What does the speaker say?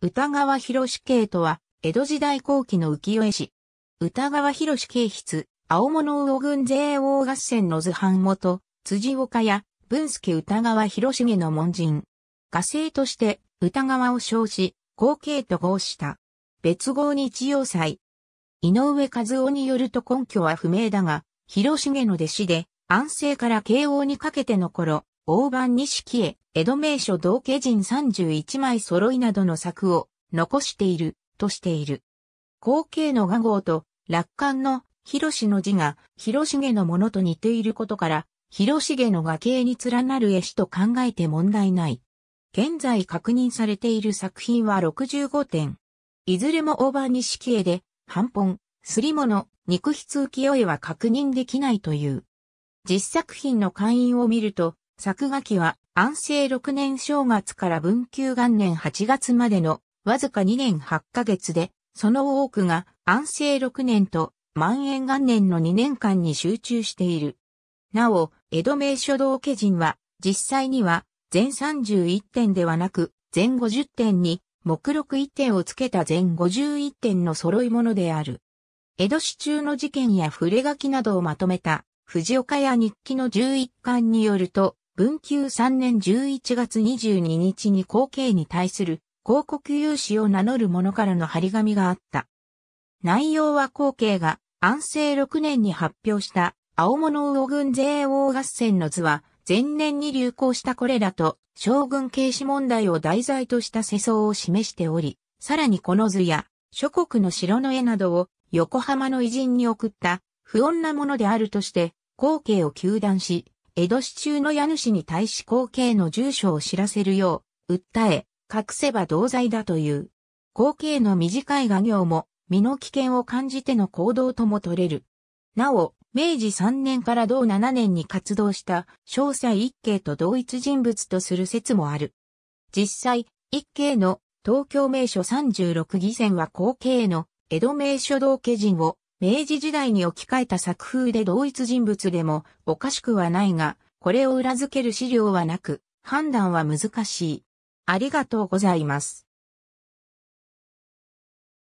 歌川広志系とは、江戸時代後期の浮世絵師。歌川広志系筆、青物魚群税王合戦の図版元、辻岡や文助歌川広重の門人。画聖として歌川を称し、後継と合した。別号日曜祭。井上和夫によると根拠は不明だが、広重の弟子で、安政から慶応にかけての頃、大判錦絵、江戸名所道家人31枚揃いなどの作を残しているとしている。後継の画号と楽観の広氏の字が広重のものと似ていることから、広重の画形に連なる絵師と考えて問題ない。現在確認されている作品は65点。いずれも大判錦絵で、半本、すり物、肉筆浮世絵は確認できないという。実作品の会員を見ると、作画期は安政6年正月から文久元年8月までのわずか2年8ヶ月で、その多くが安政6年と万延元年の2年間に集中している。なお、江戸名所道家人は、実際には、全31点ではなく、全50点に、目録1点をつけた全51点の揃いものである。江戸市中の事件や触れ書きなどをまとめた、藤岡や日記の11巻によると、文久3年11月22日に後継に対する広告融資を名乗る者からの張り紙があった。内容は後継が安政6年に発表した青物魚軍税王合戦の図は前年に流行したこれらと将軍軽視問題を題材とした世相を示しており、さらにこの図や諸国の城の絵などを横浜の偉人に送った不穏なものであるとして後継を求断し、江戸市中の家主に対し後継の住所を知らせるよう、訴え、隠せば同罪だという。後継の短い画業も、身の危険を感じての行動とも取れる。なお、明治3年から同7年に活動した詳細一系と同一人物とする説もある。実際、一系の東京名所36議選は後継の江戸名所道家人を明治時代に置き換えた作風で同一人物でもおかしくはないが、これを裏付ける資料はなく、判断は難しい。ありがとうございます。